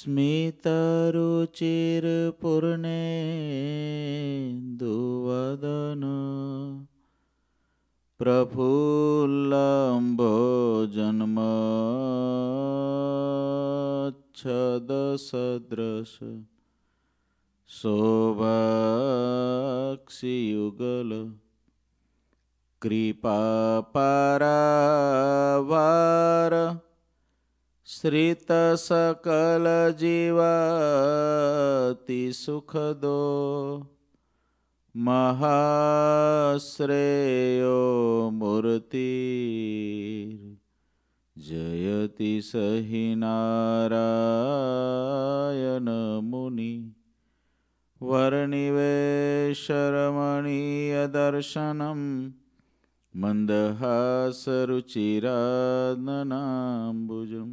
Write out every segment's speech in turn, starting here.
स्मितरुचिर्पूर्णे दुवदन प्रफुल्लम्भोजन्मच्छदसदृश शोभाक्षियुगल कृपापरा શ્રિત સકલ જીવતિ સુખદો મહાશ્રેયો મૂર્તિ જયતિ સહિ નારાયણ મુનિ વર્ણિવેશરમણીયદર્શનમ मन्दहासरुचिराननाम्बुजम्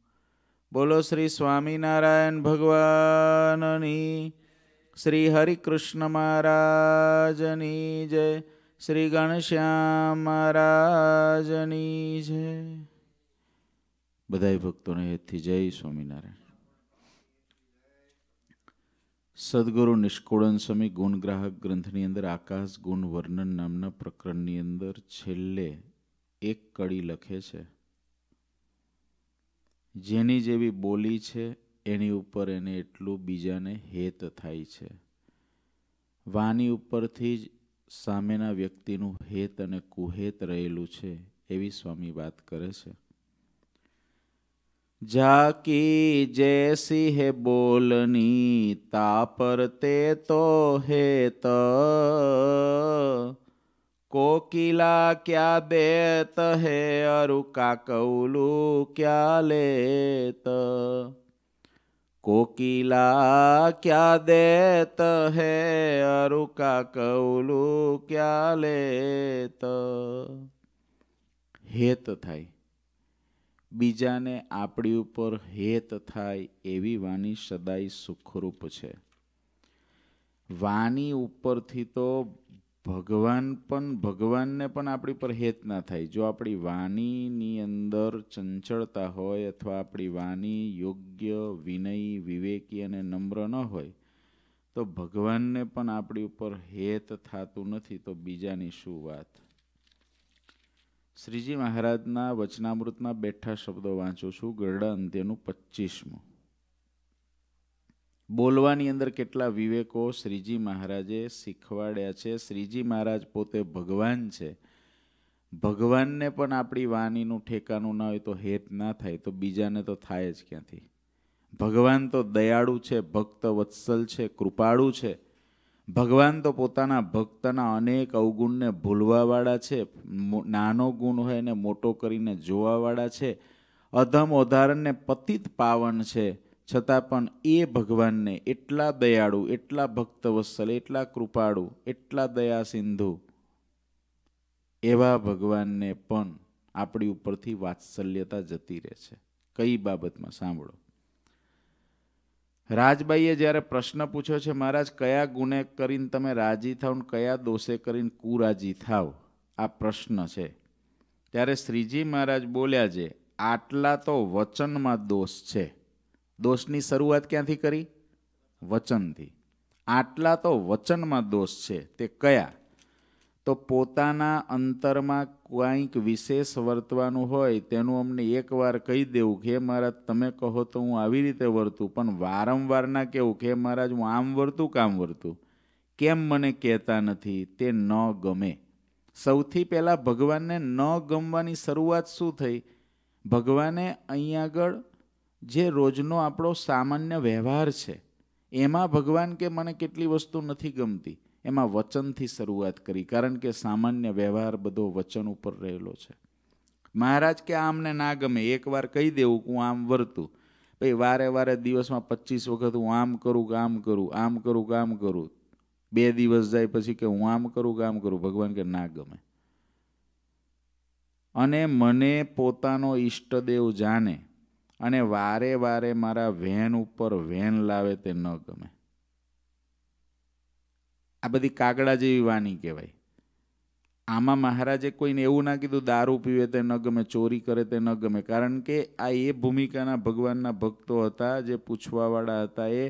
બોલો શ્રી સ્વામિનારાયણ ભગવાનની શ્રી હરિકૃષ્ણ મહારાજની જય શ્રી ગણશ્યામ મહારાજની જય બધા ભક્તોને હેતથી જય સ્વામિનારાયણ સદગુરુ નિષ્કુળન સ્વામી ગુણગ્રાહક ગ્રંથની અંદર આકાશ ગુણ વર્ણન નામના પ્રકરણની અંદર છેલ્લે એક કડી લખે છે જેની જેવી બોલી છે એની ઉપર એને એટલું બીજાને હેત થાય છે વાની ઉપરથી જ સામેના વ્યક્તિનું હેત અને કુહેત રહેલું છે એવી સ્વામી વાત કરે છે જાકી જૈસી હે બોલની તાપર તે તો હેત કોકિલા ક્યા બેત હે અરુકા કૌલુ ક્યા લેત કોકિલા ક્યા દેત હે અરુકા કૌલુ ક્યા લેત હેત થાય બીજાને આપણી ઉપર હેત થાય એવી વાણી સદાય સુખરૂપ છે વાની ઉપરથી તો ભગવાન પણ ભગવાનને પણ આપણી પર હેત ના થાય જો આપણી વાણીની અંદર ચંચળતા હોય અથવા આપણી વાણી યોગ્ય વિનય વિવેકી અને નમ્ર ન હોય તો ભગવાનને પણ આપણી ઉપર હેત થતું નથી તો બીજાની શું વાત શ્રીજી મહારાજના વચનામૃતના બેઠા શબ્દો વાંચું છું ગરડા અંત્યનું પચીસમું બોલવાની અંદર કેટલા વિવેકો શ્રીજી મહારાજે શીખવાડ્યા છે શ્રીજી મહારાજ પોતે ભગવાન છે ભગવાનને પણ આપણી વાણીનું ઠેકાનું ના હોય તો હેત ના થાય તો બીજાને તો થાય જ ક્યાંથી ભગવાન તો દયાળુ છે ભક્ત વત્સલ છે કૃપાળુ છે ભગવાન તો પોતાના ભક્તના અનેક અવગુણને ભૂલવાવાળા છે નાનો ગુણ હોય એને મોટો કરીને જોવાવાળા છે અધમ ઓધારણને પતિત પાવન છે છતાં પણ એ ભગવાનને એટલા દયાળુ એટલા ભક્તવત્સલ એટલા કૃપાળુ એટલા દયા સિંધુ એવા ભગવાનને પણ આપણી ઉપરથી વાત્સલ્યતા જતી રહે છે કઈ બાબતમાં સાંભળો રાજબાઈએ જ્યારે પ્રશ્ન પૂછ્યો છે મહારાજ કયા ગુને કરીને તમે રાજી થાવ ને કયા દોષે કરીને કુરાજી થાવ આ પ્રશ્ન છે ત્યારે શ્રીજી મહારાજ બોલ્યા છે આટલા તો વચનમાં દોષ છે દોષની શરૂઆત ક્યાંથી કરી વચનથી આટલા તો વચનમાં દોષ છે તે કયા તો પોતાના અંતરમાં કંઈક વિશેષ વર્તવાનું હોય તેનું અમને એકવાર કહી દેવું કે મારા તમે કહો તો હું આવી રીતે વર્તું પણ વારંવાર ના કહેવું કે મહારાજ હું આમ વર્તું કામ વર્તું કેમ મને કહેતા નથી તે ન ગમે સૌથી પહેલાં ભગવાનને ન ગમવાની શરૂઆત શું થઈ ભગવાને અહીં આગળ જે રોજનો આપણો સામાન્ય વ્યવહાર છે એમાં ભગવાન કે મને કેટલી વસ્તુ નથી ગમતી એમાં વચનથી શરૂઆત કરી કારણ કે સામાન્ય વ્યવહાર બધો વચન ઉપર રહેલો છે મહારાજ કે આમને ના ગમે એકવાર કહી દેવું કે હું આમ વર્તું ભાઈ વારે વારે દિવસમાં પચીસ વખત હું આમ કરું કે આમ કરું આમ કરું કે આમ કરું બે દિવસ જાય પછી કે હું આમ કરું કે આમ કરું ભગવાન કે ના ગમે અને મને પોતાનો ઈષ્ટદેવ જાણે અને વારે વારે મારા વેન ઉપર વેન લાવે તે ન ગમે આ બધી કાગડા જેવી વાની કહેવાય આમાં મહારાજે કોઈને એવું ના કીધું દારૂ પીવે તે ન ગમે ચોરી કરે તે ન ગમે કારણ કે આ એ ભૂમિકાના ભગવાનના ભક્તો હતા જે પૂછવાવાળા હતા એ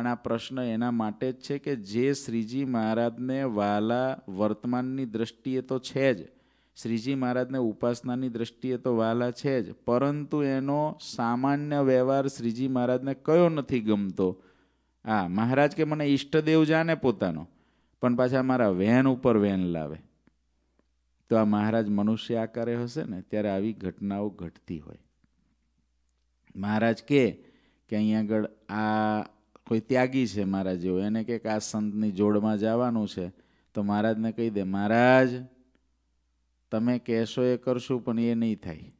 અને આ પ્રશ્ન એના માટે જ છે કે જે શ્રીજી મહારાજને વાલા વર્તમાનની દ્રષ્ટિએ તો છે જ શ્રીજી મહારાજને ઉપાસનાની દ્રષ્ટિએ તો વાલા છે જ પરંતુ એનો સામાન્ય વ્યવહાર શ્રીજી મહારાજને કયો નથી ગમતો આ મહારાજ કે મને ઈષ્ટદેવ જાને પોતાનો પણ પાછા મારા વેન ઉપર વેન લાવે તો આ મહારાજ મનુષ્ય આકારે હશે ને ત્યારે આવી ઘટનાઓ ઘટતી હોય મહારાજ કે અહીંયા આગળ આ કોઈ ત્યાગી છે મહારાજ જેવો એને કે આ સંતની જોડમાં જવાનું છે તો મહારાજને કહી દે મહારાજ તમે કહેશો એ કરશું પણ એ નહીં થાય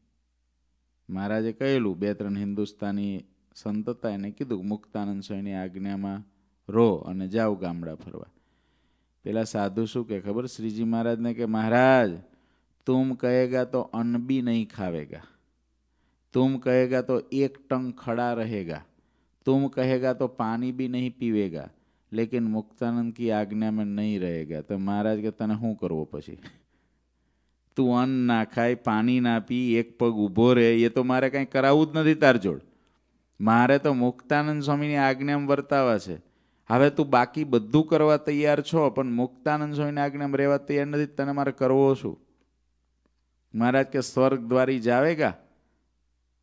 મહારાજે કહેલું બે ત્રણ હિન્દુસ્તાની સંતતા એને કીધું મુક્તાનંદ સ્વામીની આજ્ઞામાં રો અને જાઓ ગામડા ફરવા પેલા સાધુ શું કે ખબર શ્રીજી મહારાજને કે મહારાજ તુમ કહેગા તો અન્ન બી નહીં ખાવેગા તુમ કહેગા તો એક ટંગ ખડા રહેગા તુમ કહેગા તો પાણી બી નહીં પીવેગા લેકિન મુક્તાનંદ કી આજ્ઞામાં નહીં રહેગા તો મહારાજ કે તને શું કરવો પછી તું અન્ન ના ખાય પાણી ના પી એક પગ ઊભો રહે એ તો મારે કાંઈ કરાવવું જ નથી તાર જોડ મારે તો મુક્તાનંદ સ્વામીની આજ્ઞામ વર્તાવા છે હવે તું બાકી બધું કરવા તૈયાર છો પણ મુક્તાનંદ સ્વામીની આજ્ઞામ રહેવા તૈયાર નથી તને મારે કરવો શું મહારાજ કે સ્વર્ગ દ્વારી જાવેગા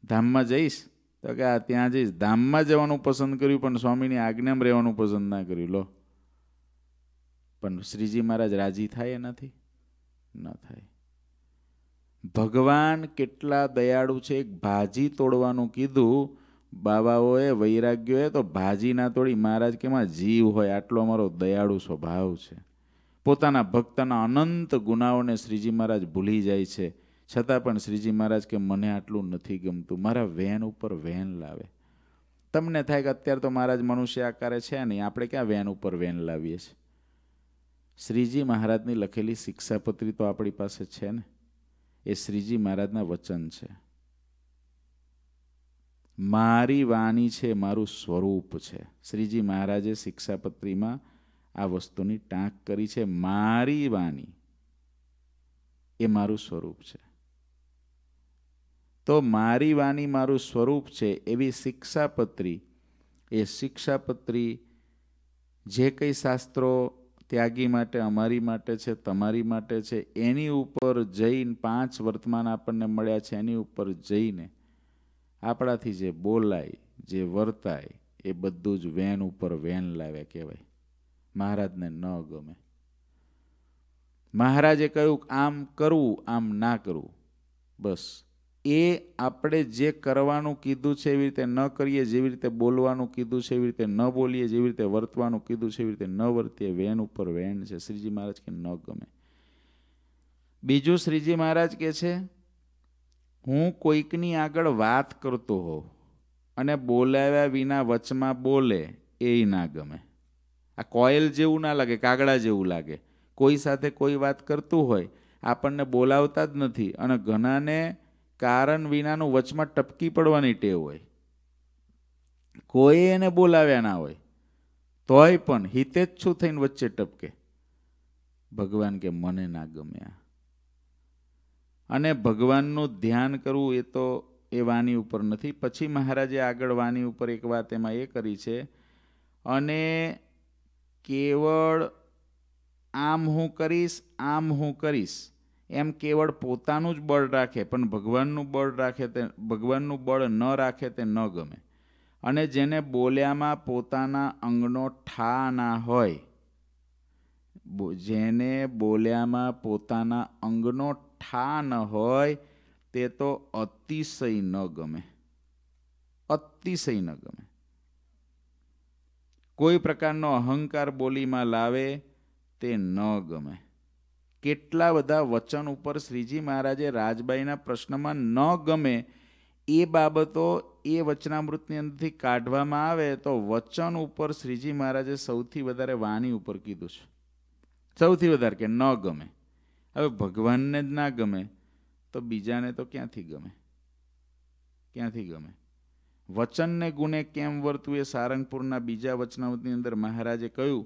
ધામમાં જઈશ તો કે આ ત્યાં જઈશ ધામમાં જવાનું પસંદ કર્યું પણ સ્વામીની આજ્ઞામ રહેવાનું પસંદ ના કર્યું લો પણ શ્રીજી મહારાજ રાજી થાય નથી ન થાય ભગવાન કેટલા દયાળુ છે એક ભાજી તોડવાનું કીધું બાબાઓએ વૈરાગ્યોએ તો ભાજી ના તોડી મહારાજ કેમાં જીવ હોય આટલો અમારો દયાળુ સ્વભાવ છે પોતાના ભક્તના અનંત ગુનાઓને શ્રીજી મહારાજ ભૂલી જાય છે છતાં પણ શ્રીજી મહારાજ કે મને આટલું નથી ગમતું મારા વેન ઉપર વેન લાવે તમને થાય કે અત્યારે તો મહારાજ મનુષ્ય આકારે છે નહીં આપણે ક્યાં વેન ઉપર વેન લાવીએ છીએ શ્રીજી મહારાજની લખેલી શિક્ષાપત્રી તો આપણી પાસે છે ને એ શ્રીજી મહારાજના વચન છે મારી વાણી છે મારું સ્વરૂપ છે શ્રીજી મહારાજે શિક્ષાપત્રીમાં આ વસ્તુની ટાંક કરી છે મારી વાણી એ મારું સ્વરૂપ છે તો મારી વાણી મારું સ્વરૂપ છે એવી શિક્ષાપત્રી એ શિક્ષાપત્રી જે કંઈ શાસ્ત્રો ત્યાગી માટે અમારી માટે છે તમારી માટે છે એની ઉપર જઈને પાંચ વર્તમાન આપણને મળ્યા છે એની ઉપર જઈને આપણાથી જે બોલાય જે વર્તાય એ બધું જ વેન ઉપર વેન લાવ્યા કહેવાય મહારાજને ન ગમે મહારાજે કહ્યું આમ કરવું આમ ના કરવું બસ એ આપણે જે કરવાનું કીધું છે એવી રીતે ન કરીએ જેવી રીતે બોલવાનું કીધું છે એવી રીતે ન બોલીએ જેવી રીતે વર્તવાનું કીધું છે એવી રીતે ન વર્તીએ વેન ઉપર વેન છે શ્રીજી મહારાજ કે ન ગમે બીજું શ્રીજી મહારાજ કે છે હું કોઈકની આગળ વાત કરતો હોઉં અને બોલાવ્યા વિના વચમાં બોલે એ ના ગમે આ કોયલ જેવું ના લાગે કાગડા જેવું લાગે કોઈ સાથે કોઈ વાત કરતું હોય આપણને બોલાવતા જ નથી અને ઘણાને કારણ વિનાનું વચમાં ટપકી પડવાની ટેવ હોય કોઈ એને બોલાવ્યા ના હોય તોય પણ છું થઈને વચ્ચે ટપકે ભગવાન કે મને ના ગમ્યા અને ભગવાનનું ધ્યાન કરવું એ તો એ વાણી ઉપર નથી પછી મહારાજે આગળ વાણી ઉપર એક વાત એમાં એ કરી છે અને કેવળ આમ હું કરીશ આમ હું કરીશ એમ કેવળ પોતાનું જ બળ રાખે પણ ભગવાનનું બળ રાખે તે ભગવાનનું બળ ન રાખે તે ન ગમે અને જેને બોલ્યામાં પોતાના અંગનો ઠા ના હોય જેને બોલ્યામાં પોતાના અંગનો ઠા ન હોય તે તો અતિશય ન ગમે અતિશય ન ગમે કોઈ પ્રકારનો અહંકાર બોલીમાં લાવે તે ન ગમે કેટલા બધા વચન ઉપર શ્રીજી મહારાજે રાજબાઈના પ્રશ્નમાં ન ગમે એ બાબતો એ વચનામૃતની અંદરથી કાઢવામાં આવે તો વચન ઉપર શ્રીજી મહારાજે સૌથી વધારે વાણી ઉપર કીધું છે સૌથી વધારે કે ન ગમે હવે ભગવાનને જ ના ગમે તો બીજાને તો ક્યાંથી ગમે ક્યાંથી ગમે વચનને ગુને કેમ વર્તું એ સારંગપુરના બીજા વચનામૃતની અંદર મહારાજે કહ્યું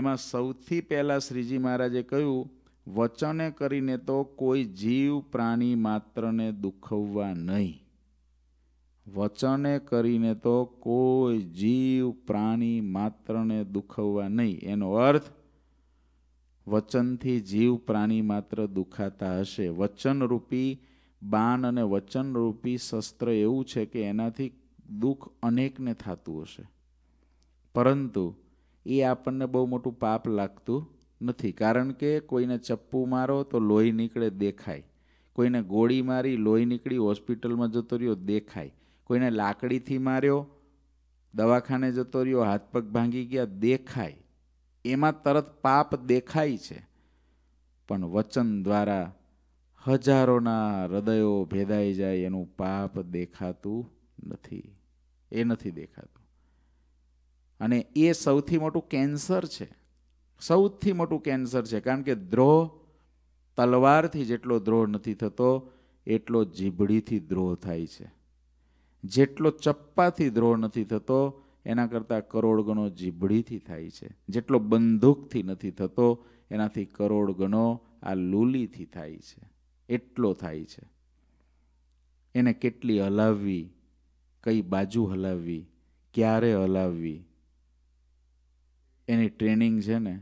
એમાં સૌથી પહેલાં શ્રીજી મહારાજે કહ્યું વચને કરીને તો કોઈ જીવ પ્રાણી માત્રને દુખવવા નહીં વચને કરીને તો કોઈ જીવ પ્રાણી માત્રને દુખવવા નહીં એનો અર્થ વચનથી જીવ પ્રાણી માત્ર દુખાતા હશે વચનરૂપી બાણ અને વચનરૂપી શસ્ત્ર એવું છે કે એનાથી દુઃખ અનેકને થતું હશે પરંતુ એ આપણને બહુ મોટું પાપ લાગતું નથી કારણ કે કોઈને ચપ્પુ મારો તો લોહી નીકળે દેખાય કોઈને ગોળી મારી લોહી નીકળી હોસ્પિટલમાં જતો રહ્યો દેખાય કોઈને લાકડીથી માર્યો દવાખાને જતો રહ્યો હાથ પગ ભાંગી ગયા દેખાય એમાં તરત પાપ દેખાય છે પણ વચન દ્વારા હજારોના હૃદયો ભેદાઈ જાય એનું પાપ દેખાતું નથી એ નથી દેખાતું અને એ સૌથી મોટું કેન્સર છે સૌથી મોટું કેન્સર છે કારણ કે દ્રોહ તલવારથી જેટલો દ્રોહ નથી થતો એટલો જીભડીથી દ્રોહ થાય છે જેટલો ચપ્પાથી દ્રોહ નથી થતો એના કરતાં કરોડ ગણો જીબડીથી થાય છે જેટલો બંદૂકથી નથી થતો એનાથી કરોડ ગણો આ લૂલીથી થાય છે એટલો થાય છે એને કેટલી હલાવવી કઈ બાજુ હલાવવી ક્યારે હલાવવી એની ટ્રેનિંગ છે ને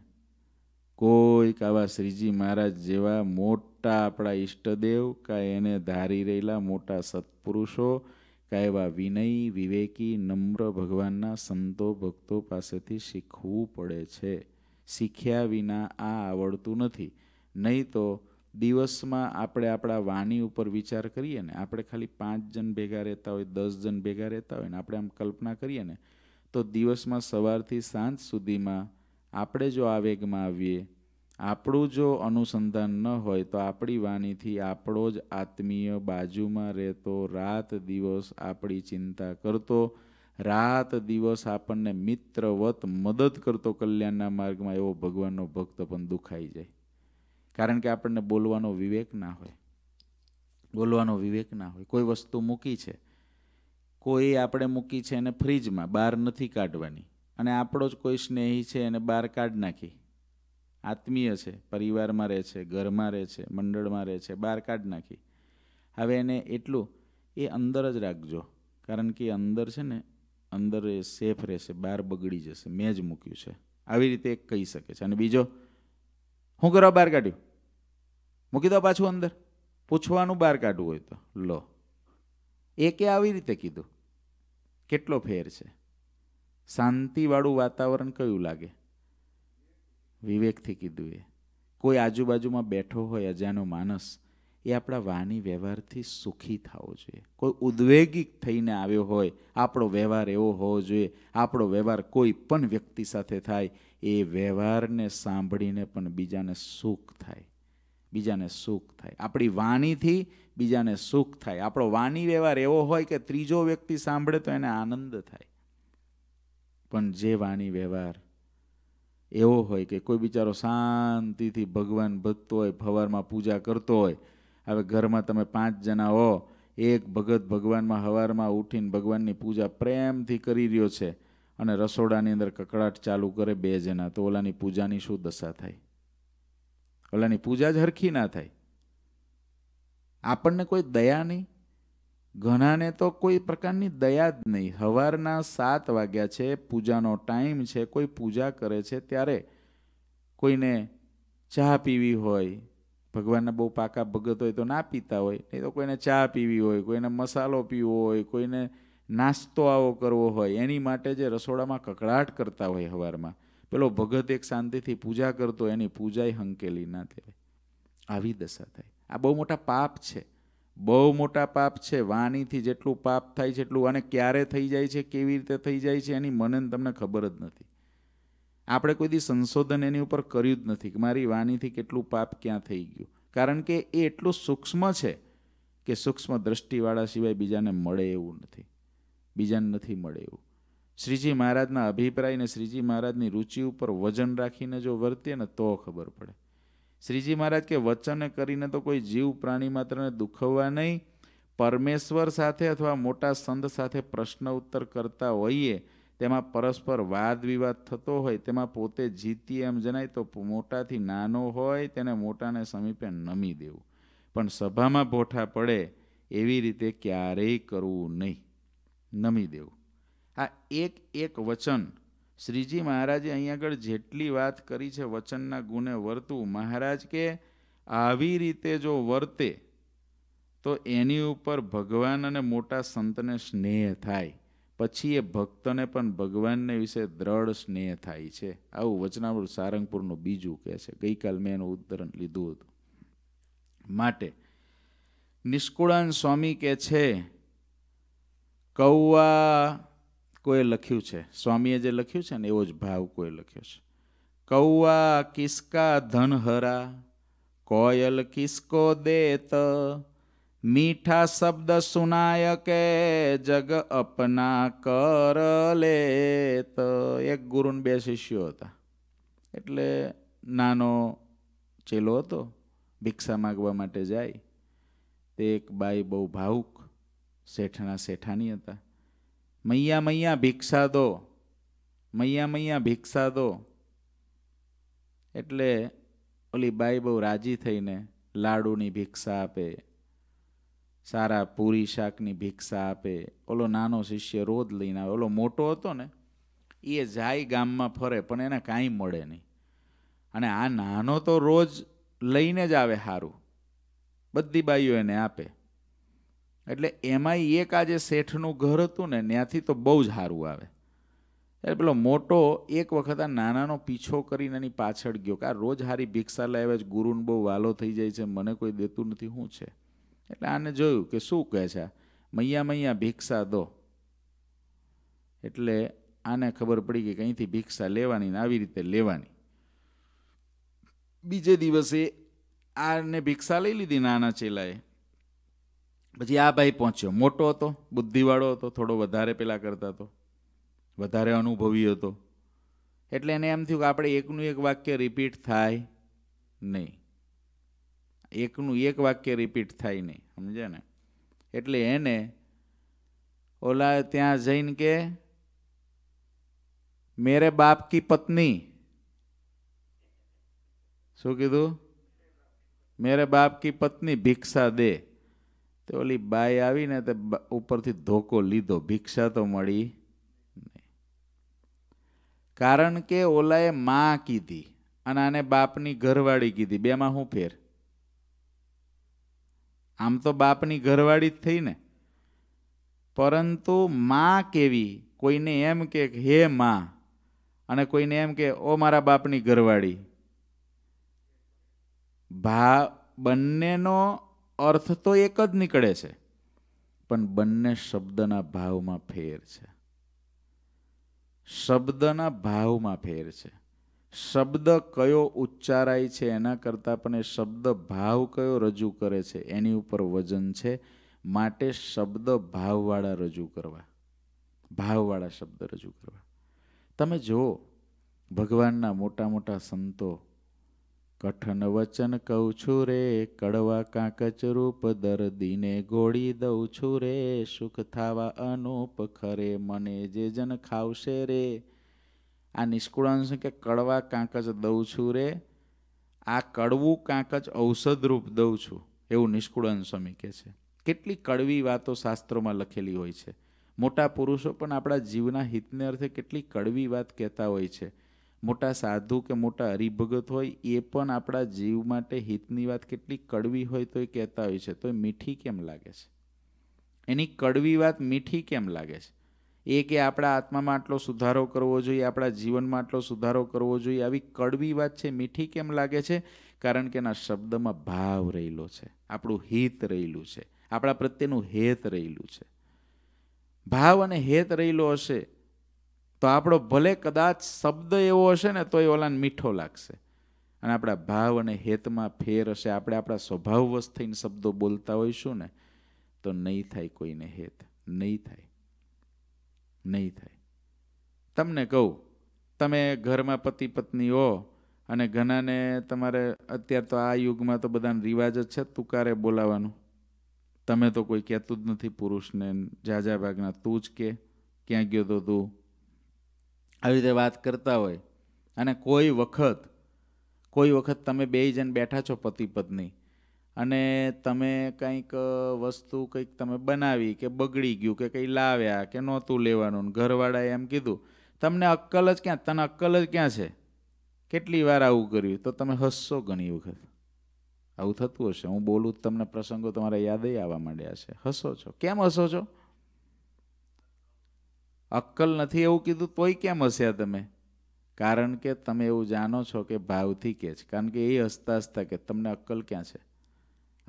કોઈક આવા શ્રીજી મહારાજ જેવા મોટા આપણા ઈષ્ટદેવ કાં એને ધારી રહેલા મોટા સત્પુરુષો કાં એવા વિનય વિવેકી નમ્ર ભગવાનના સંતો ભક્તો પાસેથી શીખવું પડે છે શીખ્યા વિના આ આવડતું નથી નહીં તો દિવસમાં આપણે આપણા વાણી ઉપર વિચાર કરીએ ને આપણે ખાલી પાંચ જણ ભેગા રહેતા હોય દસ જણ ભેગા રહેતા હોય ને આપણે આમ કલ્પના કરીએ ને તો દિવસમાં સવારથી સાંજ સુધીમાં આપણે જો આવેગમાં આવીએ આપણું જો અનુસંધાન ન હોય તો આપણી વાણીથી આપણો જ આત્મીય બાજુમાં રહેતો રાત દિવસ આપણી ચિંતા કરતો રાત દિવસ આપણને મિત્રવત મદદ કરતો કલ્યાણના માર્ગમાં એવો ભગવાનનો ભક્ત પણ દુખાઈ જાય કારણ કે આપણને બોલવાનો વિવેક ના હોય બોલવાનો વિવેક ના હોય કોઈ વસ્તુ મૂકી છે કોઈ આપણે મૂકી છે એને ફ્રીજમાં બહાર નથી કાઢવાની અને આપણો જ કોઈ સ્નેહી છે એને બહાર કાઢી નાખી આત્મીય છે પરિવારમાં રહે છે ઘરમાં રહે છે મંડળમાં રહે છે બહાર કાઢી નાખી હવે એને એટલું એ અંદર જ રાખજો કારણ કે અંદર છે ને અંદર એ સેફ રહેશે બહાર બગડી જશે મેં જ મૂક્યું છે આવી રીતે એક કહી શકે છે અને બીજો હું કરવા બહાર કાઢ્યું મૂકી દો પાછું અંદર પૂછવાનું બહાર કાઢવું હોય તો લો એ કે આવી રીતે કીધું કેટલો ફેર છે શાંતિવાળું વાતાવરણ કયું લાગે વિવેકથી કીધું એ કોઈ આજુબાજુમાં બેઠો હોય અજાનો માણસ એ આપણા વાની વ્યવહારથી સુખી થવો જોઈએ કોઈ ઉદ્વેગિક થઈને આવ્યો હોય આપણો વ્યવહાર એવો હોવો જોઈએ આપણો વ્યવહાર કોઈ પણ વ્યક્તિ સાથે થાય એ વ્યવહારને સાંભળીને પણ બીજાને સુખ થાય બીજાને સુખ થાય આપણી વાણીથી બીજાને સુખ થાય આપણો વાની વ્યવહાર એવો હોય કે ત્રીજો વ્યક્તિ સાંભળે તો એને આનંદ થાય પણ જે વાણી વ્યવહાર એવો હોય કે કોઈ બિચારો શાંતિથી ભગવાન ભક્તો હોય ફવારમાં પૂજા કરતો હોય હવે ઘરમાં તમે પાંચ જણા હો એક ભગત ભગવાનમાં હવારમાં ઉઠીને ભગવાનની પૂજા પ્રેમથી કરી રહ્યો છે અને રસોડાની અંદર કકડાટ ચાલુ કરે બે જણા તો ઓલાની પૂજાની શું દશા થાય ઓલાની પૂજા જ હરખી ના થાય આપણને કોઈ દયા નહીં ઘણાને તો કોઈ પ્રકારની દયા જ નહીં સવારના સાત વાગ્યા છે પૂજાનો ટાઈમ છે કોઈ પૂજા કરે છે ત્યારે કોઈને ચા પીવી હોય ભગવાનના બહુ પાકા ભગત હોય તો ના પીતા હોય નહીં તો કોઈને ચા પીવી હોય કોઈને મસાલો પીવો હોય કોઈને નાસ્તો આવો કરવો હોય એની માટે જે રસોડામાં કકડાટ કરતા હોય સવારમાં પેલો ભગત એક શાંતિથી પૂજા કરતો એની પૂજાય હંકેલી ના થાય આવી દશા થાય આ બહુ મોટા પાપ છે બહુ મોટા પાપ છે વાણીથી જેટલું પાપ થાય છે એટલું અને ક્યારે થઈ જાય છે કેવી રીતે થઈ જાય છે એની મને તમને ખબર જ નથી આપણે કોઈ દી સંશોધન એની ઉપર કર્યું જ નથી કે મારી વાણીથી કેટલું પાપ ક્યાં થઈ ગયું કારણ કે એ એટલું સૂક્ષ્મ છે કે સૂક્ષ્મ દ્રષ્ટિવાળા સિવાય બીજાને મળે એવું નથી બીજાને નથી મળે એવું શ્રીજી મહારાજના અભિપ્રાયને શ્રીજી મહારાજની રુચિ ઉપર વજન રાખીને જો વર્તીએ ને તો ખબર પડે શ્રીજી મહારાજ કે વચનને કરીને તો કોઈ જીવ પ્રાણી માત્રને દુખવવા નહીં પરમેશ્વર સાથે અથવા મોટા સંત સાથે પ્રશ્ન ઉત્તર કરતા હોઈએ તેમાં પરસ્પર વાદ વિવાદ થતો હોય તેમાં પોતે જીતીએ એમ જણાય તો મોટાથી નાનો હોય તેને મોટાને સમીપે નમી દેવું પણ સભામાં ભોઠા પડે એવી રીતે ક્યારેય કરવું નહીં નમી દેવું આ એક એક વચન શ્રીજી મહારાજે અહીંયા આગળ જેટલી વાત કરી છે વચનના ગુને વર્તવું મહારાજ કે આવી રીતે જો વર્તે તો એની ઉપર ભગવાન અને મોટા સંતને સ્નેહ થાય પછી એ ભક્તને પણ ભગવાનને વિશે દ્રઢ સ્નેહ થાય છે આવું વચનામૃત સારંગપુરનું બીજું કહે છે ગઈકાલ મેં એનું ઉદાહરણ લીધું હતું માટે નિષ્કુળાન સ્વામી કે છે કૌવા કોઈ લખ્યું છે સ્વામીએ જે લખ્યું છે ને એવો જ ભાવ કોઈ લખ્યો છે કૌવા કિસકા ધનહરા કોયલ કિસ્કો દેત મીઠા શબ્દ સુનાય કે જગ અપના કર લેત એક ગુરુને બે શિષ્યો હતા એટલે નાનો ચેલો હતો ભિક્ષા માગવા માટે જાય તે એક બાઈ બહુ ભાવુક શેઠના શેઠાની હતા મૈયા મૈયા ભિક્ષા દો મૈયા મૈયા ભિક્ષા દો એટલે ઓલી બાઈ બહુ રાજી થઈને લાડુની ભિક્ષા આપે સારા પૂરી શાકની ભિક્ષા આપે ઓલો નાનો શિષ્ય રોજ લઈને આવે ઓલો મોટો હતો ને એ જાય ગામમાં ફરે પણ એને કાંઈ મળે નહીં અને આ નાનો તો રોજ લઈને જ આવે સારું બધી બાઈઓ એને આપે એટલે એમાંય એક આ જે શેઠનું ઘર હતું ને ત્યાંથી તો બહુ જ સારું આવે ત્યારે પેલો મોટો એક વખત આ નાનાનો પીછો કરીને એની પાછળ ગયો કે આ રોજ હારી ભિક્ષા લાવે જ ગુરુને બહુ વાલો થઈ જાય છે મને કોઈ દેતું નથી શું છે એટલે આને જોયું કે શું કહે છે મૈયા મૈયા ભિક્ષા દો એટલે આને ખબર પડી કે કંઈથી ભિક્ષા લેવાની ને આવી રીતે લેવાની બીજે દિવસે આને ભિક્ષા લઈ લીધી નાના ચેલાએ પછી આ ભાઈ પહોંચ્યો મોટો હતો બુદ્ધિવાળો હતો થોડો વધારે પેલા કરતા હતો વધારે અનુભવી હતો એટલે એને એમ થયું કે આપણે એકનું એક વાક્ય રિપીટ થાય નહીં એકનું એક વાક્ય રિપીટ થાય નહીં સમજે ને એટલે એને ઓલા ત્યાં જઈને કે મેરે બાપ કી પત્ની શું કીધું મેરે બાપ કી પત્ની ભિક્ષા દે તો ઓલી બાઈ આવીને તે ઉપરથી ધોકો લીધો ભિક્ષા તો મળી કારણ કે ઓલાએ માં કીધી અને આને બાપની ઘરવાળી કીધી બેમાં હું ફેર આમ તો બાપની ઘરવાળી જ થઈ ને પરંતુ માં કેવી કોઈને એમ કે હે માં અને કોઈને એમ કે ઓ મારા બાપની ઘરવાળી ભા બંનેનો અર્થ તો એક જ નીકળે છે પણ બંને શબ્દના ભાવમાં ફેર છે શબ્દના ભાવમાં ફેર છે શબ્દ કયો ઉચ્ચારાય છે એના કરતાં પણ એ શબ્દ ભાવ કયો રજૂ કરે છે એની ઉપર વજન છે માટે શબ્દ ભાવવાળા રજૂ કરવા ભાવવાળા શબ્દ રજૂ કરવા તમે જુઓ ભગવાનના મોટા મોટા સંતો કઠન વચન કહું છું રે કડવા કાંકચ રૂપ દર્દીને ગોળી દઉં છું રે સુખ થાવા અનુપ ખરે મને જે જન ખાવશે રે આ નિષ્કુળાંશ કે કડવા કાંકચ દઉં છું રે આ કડવું કાંકચ ઔષધરૂપ દઉં છું એવું નિષ્કુળન સ્વામી કહે છે કેટલી કડવી વાતો શાસ્ત્રોમાં લખેલી હોય છે મોટા પુરુષો પણ આપણા જીવના હિતને અર્થે કેટલી કડવી વાત કહેતા હોય છે મોટા સાધુ કે મોટા હરિભગત હોય એ પણ આપણા જીવ માટે હિતની વાત કેટલી કડવી હોય તો એ કહેતા હોય છે તો એ મીઠી કેમ લાગે છે એની કડવી વાત મીઠી કેમ લાગે છે એ કે આપણા આત્મામાં આટલો સુધારો કરવો જોઈએ આપણા જીવનમાં આટલો સુધારો કરવો જોઈએ આવી કડવી વાત છે મીઠી કેમ લાગે છે કારણ કે એના શબ્દમાં ભાવ રહેલો છે આપણું હિત રહેલું છે આપણા પ્રત્યેનું હેત રહેલું છે ભાવ અને હેત રહેલો હશે તો આપણો ભલે કદાચ શબ્દ એવો હશે ને તો એ ઓલાને મીઠો લાગશે અને આપણા ભાવ અને હેતમાં ફેર હશે આપણે આપણા સ્વભાવવશ થઈને શબ્દો બોલતા હોઈશું ને તો નહીં થાય કોઈને હેત નહીં થાય નહીં થાય તમને કહું તમે ઘરમાં પતિ પત્ની હો અને ઘણાને તમારે અત્યાર તો આ યુગમાં તો બધાને રિવાજ જ છે તુકારે બોલાવાનું તમે તો કોઈ કહેતું જ નથી પુરુષને જાજા ભાગના તું જ કે ક્યાં ગયો તો તું આવી રીતે વાત કરતા હોય અને કોઈ વખત કોઈ વખત તમે બે જણ બેઠા છો પતિ પત્ની અને તમે કંઈક વસ્તુ કંઈક તમે બનાવી કે બગડી ગયું કે કંઈ લાવ્યા કે નહોતું લેવાનું ઘરવાળાએ એમ કીધું તમને અક્કલ જ ક્યાં તને અક્કલ જ ક્યાં છે કેટલી વાર આવું કર્યું તો તમે હસશો ઘણી વખત આવું થતું હશે હું બોલું તમને પ્રસંગો તમારા યાદ આવવા માંડ્યા છે હસો છો કેમ હસો છો અક્કલ નથી એવું કીધું તોય કેમ હસ્યા તમે કારણ કે તમે એવું જાણો છો કે ભાવથી કે છે કારણ કે એ હસતા હસતા કે તમને અક્કલ ક્યાં છે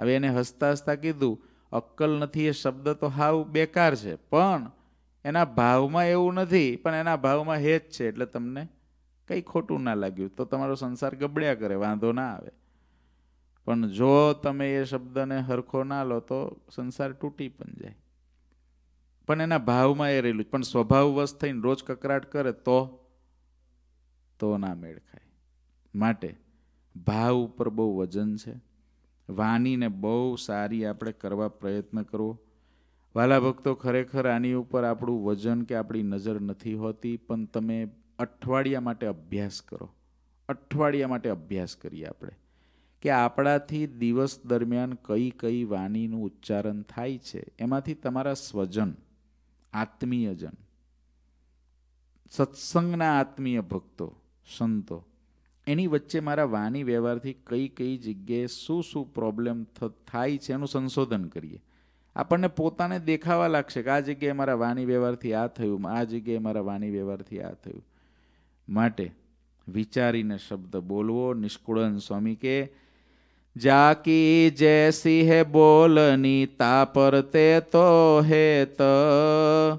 હવે એને હસતા હસતા કીધું અક્કલ નથી એ શબ્દ તો હાવ બેકાર છે પણ એના ભાવમાં એવું નથી પણ એના ભાવમાં હેજ છે એટલે તમને કંઈ ખોટું ના લાગ્યું તો તમારો સંસાર ગબડ્યા કરે વાંધો ના આવે પણ જો તમે એ શબ્દને હરખો ના લો તો સંસાર તૂટી પણ જાય પણ એના ભાવમાં એ રહેલું પણ સ્વભાવવશ થઈને રોજ કકરાટ કરે તો તો ના મેળ ખાય માટે ભાવ ઉપર બહુ વજન છે વાણીને બહુ સારી આપણે કરવા પ્રયત્ન કરવો વાલા ભક્તો ખરેખર આની ઉપર આપણું વજન કે આપણી નજર નથી હોતી પણ તમે અઠવાડિયા માટે અભ્યાસ કરો અઠવાડિયા માટે અભ્યાસ કરીએ આપણે કે આપણાથી દિવસ દરમિયાન કઈ કઈ વાણીનું ઉચ્ચારણ થાય છે એમાંથી તમારા સ્વજન આત્મીયજન સત્સંગના આત્મીય ભક્તો સંતો એની વચ્ચે મારા વાણી વ્યવહારથી કઈ કઈ જગ્યાએ શું શું પ્રોબ્લેમ થાય છે એનું સંશોધન કરીએ આપણને પોતાને દેખાવા લાગશે કે આ જગ્યાએ મારા વાણી વ્યવહારથી આ થયું આ જગ્યાએ મારા વાણી વ્યવહારથી આ થયું માટે વિચારીને શબ્દ બોલવો નિષ્કુળન સ્વામી કે जाकी जैसी है बोलनी तापरते तो तो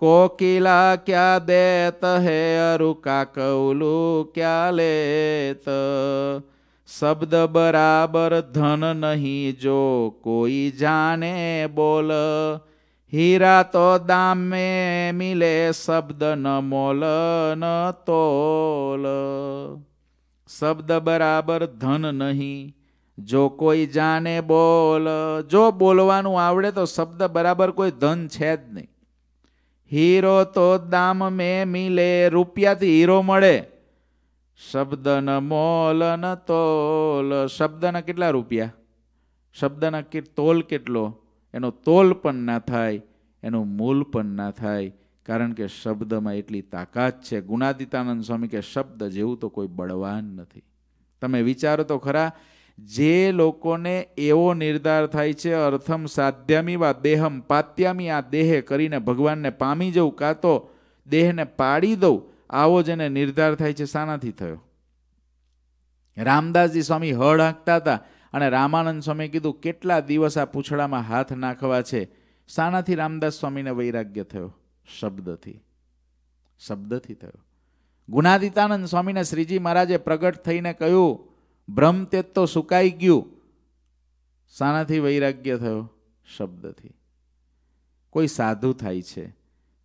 कोकिला क्या देत है अरु कौलू क्या लेत शब्द बराबर धन नहीं जो कोई जाने बोल हीरा तो दाम में मिले शब्द न मोल न तोल शब्द बराबर धन नहीं જો કોઈ જાને બોલ જો બોલવાનું આવડે તો શબ્દ બરાબર કોઈ ધન છે જ નહીં હીરો તો દામ મે મિલે રૂપિયાથી હીરો મળે શબ્દન ન તોલ શબ્દના કેટલા રૂપિયા શબ્દના કે તોલ કેટલો એનો તોલ પણ ના થાય એનું મૂલ પણ ના થાય કારણ કે શબ્દમાં એટલી તાકાત છે ગુણાદિતાનંદ સ્વામી કે શબ્દ જેવું તો કોઈ બળવાન નથી તમે વિચારો તો ખરા જે લોકોને એવો નિર્ધાર થાય છે અર્થમ સાધ્યામી વા દેહમ પાત્યામી આ દેહે કરીને ભગવાનને પામી જવું કાં તો દેહને પાડી દઉં આવો જેને નિર્ધાર થાય છે શાનાથી થયો રામદાસજી સ્વામી હળ હાંકતા હતા અને રામાનંદ સ્વામીએ કીધું કેટલા દિવસ આ પૂછડામાં હાથ નાખવા છે શાનાથી રામદાસ સ્વામીને વૈરાગ્ય થયો શબ્દથી શબ્દથી થયો ગુણાદિતાનંદ સ્વામીને શ્રીજી મહારાજે પ્રગટ થઈને કહ્યું બ્રહ્મ તેજ તો સુકાઈ ગયું શાનાથી વૈરાગ્ય થયો શબ્દથી કોઈ સાધુ થાય છે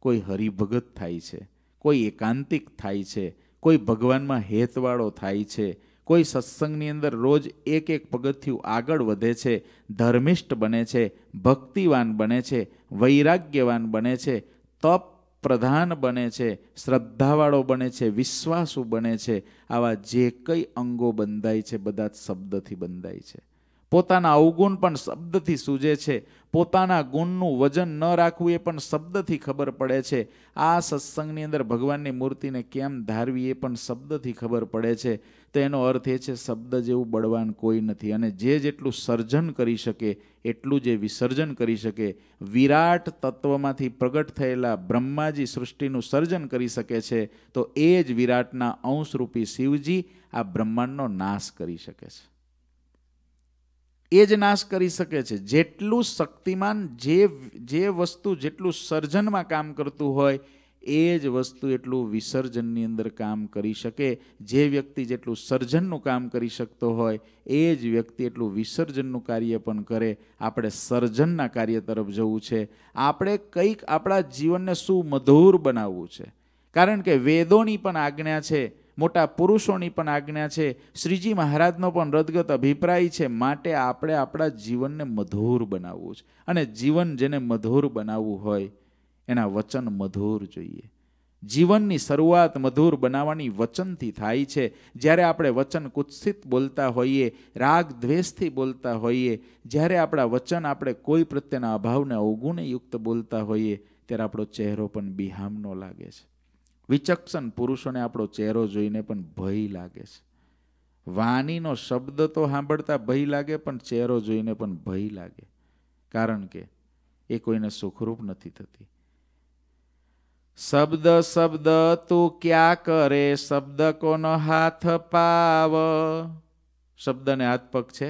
કોઈ હરિભગત થાય છે કોઈ એકાંતિક થાય છે કોઈ ભગવાનમાં હેતવાળો થાય છે કોઈ સત્સંગની અંદર રોજ એક એક પગથિયું આગળ વધે છે ધર્મિષ્ઠ બને છે ભક્તિવાન બને છે વૈરાગ્યવાન બને છે તપ પ્રધાન બને છે શ્રદ્ધાવાળો બને છે વિશ્વાસુ બને છે આવા જે કંઈ અંગો બંધાય છે બધા જ શબ્દથી બંધાય છે પોતાના અવગુણ પણ શબ્દથી સૂજે છે પોતાના ગુણનું વજન ન રાખવું એ પણ શબ્દથી ખબર પડે છે આ સત્સંગની અંદર ભગવાનની મૂર્તિને કેમ ધારવી એ પણ શબ્દથી ખબર પડે છે તો એનો અર્થ એ છે શબ્દ જેવું બળવાન કોઈ નથી અને જે જેટલું સર્જન કરી શકે એટલું જે વિસર્જન કરી શકે વિરાટ તત્વમાંથી પ્રગટ થયેલા બ્રહ્માજી સૃષ્ટિનું સર્જન કરી શકે છે તો એ જ વિરાટના અંશરૂપી શિવજી આ બ્રહ્માંડનો નાશ કરી શકે છે એ જ નાશ કરી શકે છે જેટલું શક્તિમાન જે જે વસ્તુ જેટલું સર્જનમાં કામ કરતું હોય એ જ વસ્તુ એટલું વિસર્જનની અંદર કામ કરી શકે જે વ્યક્તિ જેટલું સર્જનનું કામ કરી શકતો હોય એ જ વ્યક્તિ એટલું વિસર્જનનું કાર્ય પણ કરે આપણે સર્જનના કાર્ય તરફ જવું છે આપણે કંઈક આપણા જીવનને સુમધુર બનાવવું છે કારણ કે વેદોની પણ આજ્ઞા છે મોટા પુરુષોની પણ આજ્ઞા છે શ્રીજી મહારાજનો પણ રદગત અભિપ્રાય છે માટે આપણે આપણા જીવનને મધુર બનાવવું છે અને જીવન જેને મધુર બનાવવું હોય એના વચન મધુર જોઈએ જીવનની શરૂઆત મધુર બનાવવાની વચનથી થાય છે જ્યારે આપણે વચન કુત્સિત બોલતા હોઈએ રાગ દ્વેષથી બોલતા હોઈએ જ્યારે આપણા વચન આપણે કોઈ પ્રત્યેના અભાવને અવગુણયુક્ત બોલતા હોઈએ ત્યારે આપણો ચહેરો પણ બિહામનો લાગે છે વિચક્ષણ પુરુષોને આપણો ચહેરો જોઈને પણ ભય લાગે છે વાણીનો શબ્દ તો સાંભળતા ભય લાગે પણ ચહેરો જોઈને પણ ભય લાગે કારણ કે એ કોઈને સુખરૂપ નથી થતી શબ્દ શબ્દ તું ક્યાં કરે શબ્દ કોનો હાથ પાવ શબ્દને હાથ પગ છે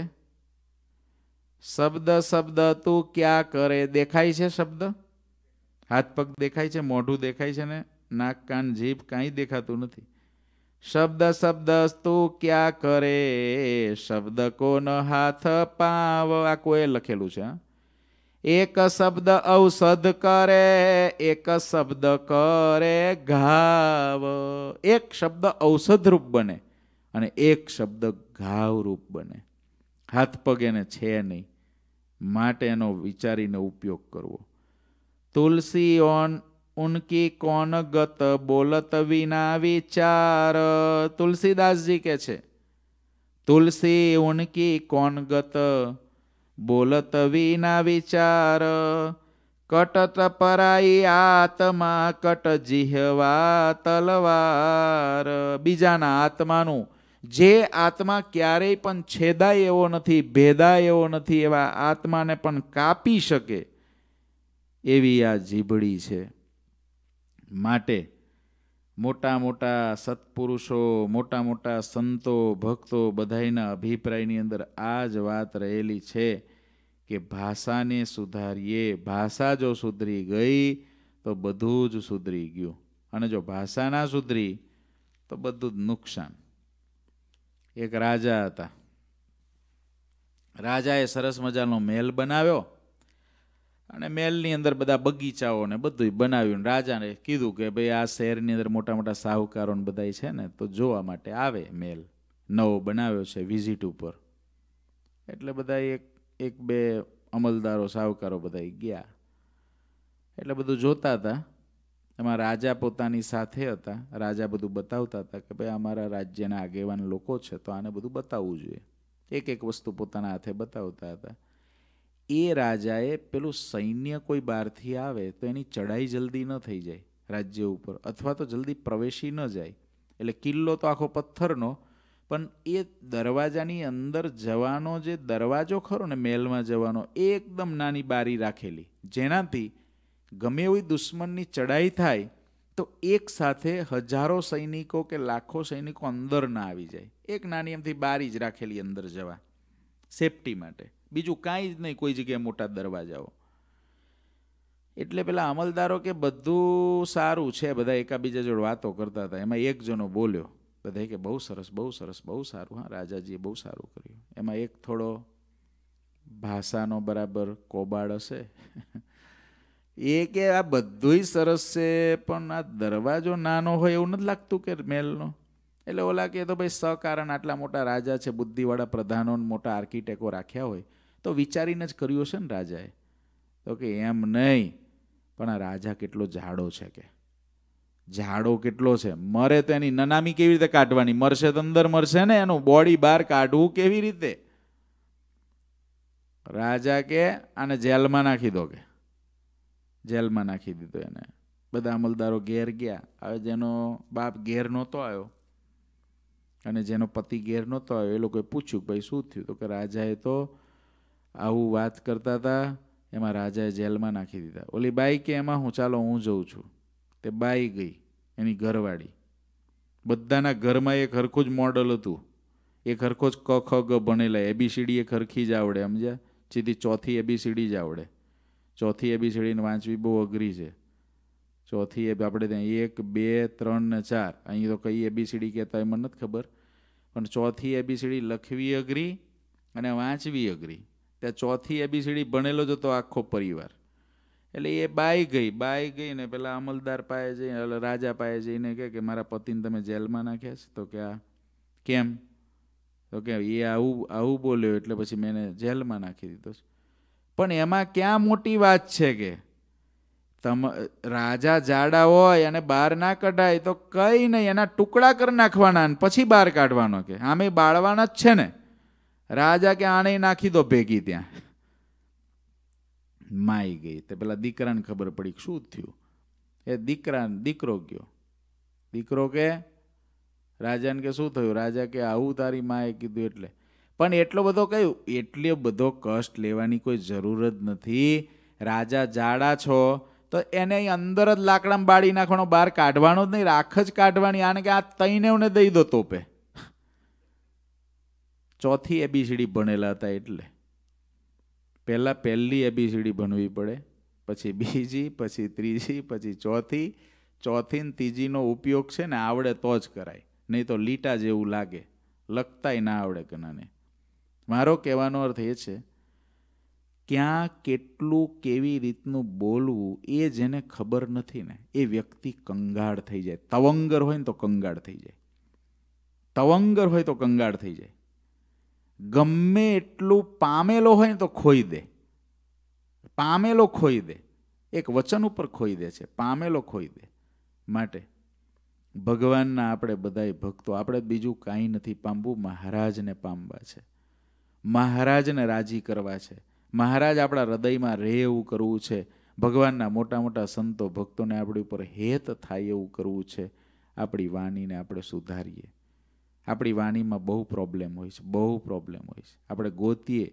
શબ્દ શબ્દ તું ક્યાં કરે દેખાય છે શબ્દ હાથ પગ દેખાય છે મોઢું દેખાય છે ને નાક કાન જીભ કાંઈ દેખાતું નથી શબ્દ શબ્દસ્તુ ક્યાં કરે શબ્દ કોન હાથ પાવ આ કોએ લખેલું છે એક શબ્દ ઔષધ કરે એક શબ્દ કરે ઘાવ એક શબ્દ ઔષધરૂપ બને અને એક શબ્દ ઘાવરૂપ બને હાથ પગ એને છે નહીં માટે એનો વિચારીને ઉપયોગ કરવો તુલસી ઓન ઉનકી કોન ગત બોલત વિના વિચાર તુલસીદાસજી કે છે તુલસી ઉનકી કોન ગત બોલત વિના વિચાર કટત પરાઈ આત્મા કટ જીહવા તલવાર બીજાના આત્માનું જે આત્મા ક્યારેય પણ છેદાય એવો નથી ભેદાય એવો નથી એવા આત્માને પણ કાપી શકે એવી આ જીભડી છે માટે મોટા મોટા સત્પુરુષો મોટા મોટા સંતો ભક્તો બધાના અભિપ્રાયની અંદર આ જ વાત રહેલી છે કે ભાષાને સુધારીએ ભાષા જો સુધરી ગઈ તો બધું જ સુધરી ગયું અને જો ભાષા ના સુધરી તો બધું જ નુકસાન એક રાજા હતા રાજાએ સરસ મજાનો મહેલ બનાવ્યો અને મહેલની અંદર બધા બગીચાઓને ને બધું બનાવ્યું રાજાને કીધું કે ભાઈ આ શહેરની અંદર મોટા મોટા સાહુકારો ને બધા છે ને તો જોવા માટે આવે મહેલ નવો બનાવ્યો છે વિઝિટ ઉપર એટલે બધા એક એક બે અમલદારો સાહુકારો બધા ગયા એટલે બધું જોતા હતા એમાં રાજા પોતાની સાથે હતા રાજા બધું બતાવતા હતા કે ભાઈ અમારા રાજ્યના આગેવાન લોકો છે તો આને બધું બતાવવું જોઈએ એક એક વસ્તુ પોતાના હાથે બતાવતા હતા એ રાજાએ પેલું સૈન્ય કોઈ બહારથી આવે તો એની ચઢાઈ જલ્દી ન થઈ જાય રાજ્ય ઉપર અથવા તો જલ્દી પ્રવેશી ન જાય એટલે કિલ્લો તો આખો પથ્થરનો પણ એ દરવાજાની અંદર જવાનો જે દરવાજો ખરો ને મહેલમાં જવાનો એ એકદમ નાની બારી રાખેલી જેનાથી ગમે એવી દુશ્મનની ચઢાઈ થાય તો એક સાથે હજારો સૈનિકો કે લાખો સૈનિકો અંદર ના આવી જાય એક નાની એમથી બારી જ રાખેલી અંદર જવા સેફટી માટે બીજું કાંઈ જ નહીં કોઈ જગ્યાએ મોટા દરવાજાઓ એટલે પેલા અમલદારો કે બધું સારું છે બધા એકાબીજા જોડે વાતો કરતા હતા એમાં એક જણો બોલ્યો બધા કે બહુ સરસ બહુ સરસ બહુ સારું હા રાજાજીએ બહુ સારું કર્યું એમાં એક થોડો ભાષાનો બરાબર કોબાળ હશે એ કે આ બધુંય સરસ છે પણ આ દરવાજો નાનો હોય એવું નથી લાગતું કે મેલનો એટલે ઓલા કે તો ભાઈ સકારણ આટલા મોટા રાજા છે બુદ્ધિવાળા પ્રધાનો મોટા આર્કિટેકો રાખ્યા હોય તો વિચારીને જ કર્યો છે ને રાજાએ તો કે એમ નહીં પણ આ રાજા કેટલો જાડો છે કે જાડો કેટલો છે મરે તો એની નનામી કેવી રીતે કાઢવાની મરશે તો અંદર મરશે ને એનું બોડી બહાર કાઢવું કેવી રીતે રાજા કે આને જેલમાં નાખી દો કે જેલમાં નાખી દીધો એને બધા અમલદારો ઘેર ગયા હવે જેનો બાપ ઘેર નહોતો આવ્યો અને જેનો પતિ ઘેર નહોતો આવ્યો એ લોકોએ પૂછ્યું કે ભાઈ શું થયું તો કે રાજાએ તો આવું વાત કરતા હતા એમાં રાજાએ જેલમાં નાખી દીધા ઓલી બાઈ કે એમાં હું ચાલો હું જઉં છું તે બાઈ ગઈ એની ઘરવાળી બધાના ઘરમાં એક હરખું જ મોડલ હતું એક હરખો જ ક ખ ગ ભણેલા એબીસીડી એક હરખી જ આવડે સમજ્યા સીધી ચોથી એબીસીડી જ આવડે ચોથી એબીસીડીને વાંચવી બહુ અઘરી છે ચોથી એબી આપણે ત્યાં એક બે ત્રણ ને ચાર અહીં તો કઈ એબીસીડી કહેતા એ મને નથી ખબર પણ ચોથી એબીસીડી લખવી અઘરી અને વાંચવી અઘરી ત્યાં ચોથી એબીસીડી ભણેલો જ હતો આખો પરિવાર એટલે એ બાઈ ગઈ બાઈ ગઈ ને પેલા અમલદાર પાસે જઈને રાજા પાસે જઈને કહે કે મારા પતિને તમે જેલમાં નાખ્યા છે તો કે આ કેમ તો કે એ આવું આવું બોલ્યો એટલે પછી મેં જેલમાં નાખી દીધો છે પણ એમાં ક્યાં મોટી વાત છે કે તમ રાજા જાડા હોય અને બહાર ના કઢાય તો કંઈ નહીં એના ટુકડા કરી નાખવાના પછી બહાર કાઢવાનો કે આમે બાળવાના જ છે ને રાજા કે આણે નાખી દો ભેગી ત્યાં માઈ ગઈ તે પેલા દીકરાને ખબર પડી શું થયું એ દીકરા દીકરો ગયો દીકરો કે રાજાને કે શું થયું રાજા કે આવું તારી માએ કીધું એટલે પણ એટલો બધો કહ્યું એટલો બધો કષ્ટ લેવાની કોઈ જરૂર જ નથી રાજા જાડા છો તો એને અંદર જ લાકડામાં બાળી નાખવાનો બહાર કાઢવાનો જ નહીં રાખ જ કાઢવાની આને કે આ તઈને દઈ દો તોપે ચોથી એબીસીડી ભણેલા હતા એટલે પહેલાં પહેલી એબીસીડી ભણવી પડે પછી બીજી પછી ત્રીજી પછી ચોથી ચોથી ને ત્રીજીનો ઉપયોગ છે ને આવડે તો જ કરાય નહીં તો લીટા જેવું લાગે લખતાય ના આવડે કનાને મારો કહેવાનો અર્થ એ છે ક્યાં કેટલું કેવી રીતનું બોલવું એ જેને ખબર નથી ને એ વ્યક્તિ કંગાળ થઈ જાય તવંગર હોય ને તો કંગાળ થઈ જાય તવંગર હોય તો કંગાળ થઈ જાય ગમે એટલું પામેલો હોય ને તો ખોઈ દે પામેલો ખોઈ દે એક વચન ઉપર ખોઈ દે છે પામેલો ખોઈ દે માટે ભગવાનના આપણે બધાય ભક્તો આપણે બીજું કાંઈ નથી પામવું મહારાજને પામવા છે મહારાજને રાજી કરવા છે મહારાજ આપણા હૃદયમાં રહે એવું કરવું છે ભગવાનના મોટા મોટા સંતો ભક્તોને આપણી ઉપર હેત થાય એવું કરવું છે આપણી વાણીને આપણે સુધારીએ આપણી વાણીમાં બહુ પ્રોબ્લેમ હોય છે બહુ પ્રોબ્લેમ હોય છે આપણે ગોતીએ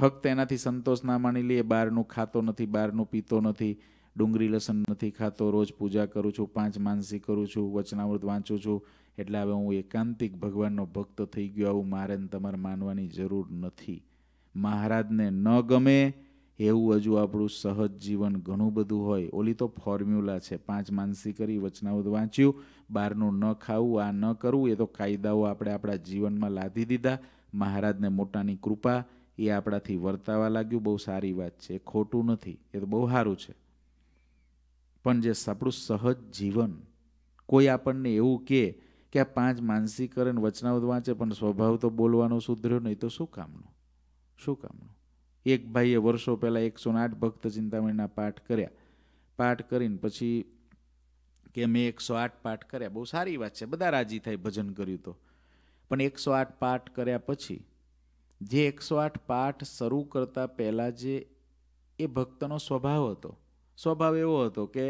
ફક્ત એનાથી સંતોષ ના માની લઈએ બહારનું ખાતો નથી બહારનું પીતો નથી ડુંગળી લસણ નથી ખાતો રોજ પૂજા કરું છું પાંચ માનસી કરું છું વચનાવૃત વાંચું છું એટલે હવે હું એકાંતિક ભગવાનનો ભક્ત થઈ ગયો આવું મારે તમારે માનવાની જરૂર નથી મહારાજને ન ગમે એવું હજુ આપણું સહજ જીવન ઘણું બધું હોય ઓલી તો ફોર્મ્યુલા છે પાંચ માનસી કરી વચનાઓ વાંચ્યું બહારનું ન ખાવું આ ન કરવું એ તો કાયદાઓ આપણે આપણા જીવનમાં લાદી દીધા મહારાજને મોટાની કૃપા એ આપણાથી વર્તાવા લાગ્યું બહુ સારી વાત છે ખોટું નથી એ તો બહુ સારું છે પણ જે આપણું સહજ જીવન કોઈ આપણને એવું કહે કે આ પાંચ માનસિક અને વચનાઓ વાંચે પણ સ્વભાવ તો બોલવાનો સુધર્યો નહીં તો શું કામનું શું કામનું એક ભાઈએ વર્ષો પહેલાં એકસો આઠ ભક્ત ચિંતામણીના પાઠ કર્યા પાઠ કરીને પછી કે મેં એકસો આઠ પાઠ કર્યા બહુ સારી વાત છે બધા રાજી થાય ભજન કર્યું તો પણ એકસો આઠ પાઠ કર્યા પછી જે એકસો આઠ પાઠ શરૂ કરતા પહેલાં જે એ ભક્તનો સ્વભાવ હતો સ્વભાવ એવો હતો કે